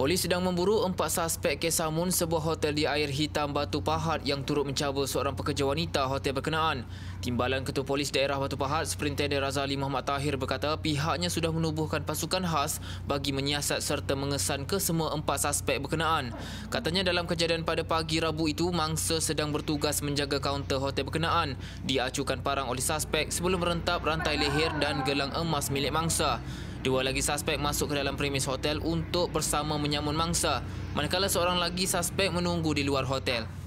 Polis sedang memburu empat suspek kes samun sebuah hotel di Air Hitam Batu Pahat yang turut mencabul seorang pekerja wanita hotel berkenaan. Timbalan Ketua Polis Daerah Batu Pahat, Superintenden Razali Muhammad Tahir berkata pihaknya sudah menubuhkan pasukan khas bagi menyiasat serta mengesan ke semua empat suspek berkenaan. Katanya dalam kejadian pada pagi Rabu itu, mangsa sedang bertugas menjaga kaunter hotel berkenaan. Diacukan parang oleh suspek sebelum merentap rantai leher dan gelang emas milik mangsa. Dua lagi suspek masuk ke dalam premis hotel untuk bersama menyamun mangsa, manakala seorang lagi suspek menunggu di luar hotel.